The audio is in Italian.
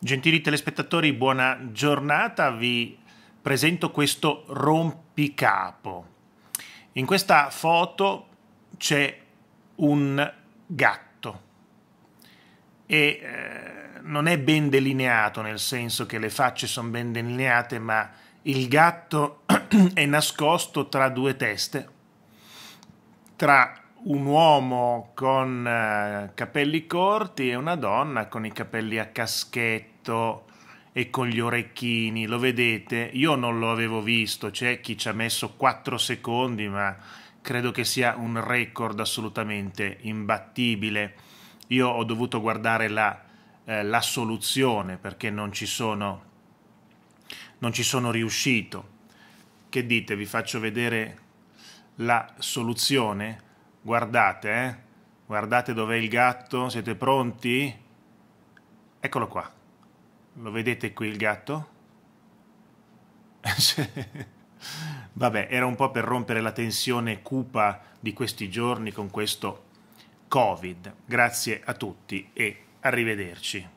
Gentili telespettatori, buona giornata. Vi presento questo rompicapo. In questa foto c'è un gatto e eh, non è ben delineato, nel senso che le facce sono ben delineate, ma il gatto è nascosto tra due teste, tra un uomo con eh, capelli corti e una donna con i capelli a caschetto e con gli orecchini, lo vedete? Io non lo avevo visto, c'è chi ci ha messo 4 secondi, ma credo che sia un record assolutamente imbattibile. Io ho dovuto guardare la, eh, la soluzione perché non ci sono non ci sono riuscito. Che dite? Vi faccio vedere la soluzione? Guardate, eh? Guardate dov'è il gatto, siete pronti? Eccolo qua. Lo vedete qui il gatto? Vabbè, era un po' per rompere la tensione cupa di questi giorni con questo Covid. Grazie a tutti e arrivederci.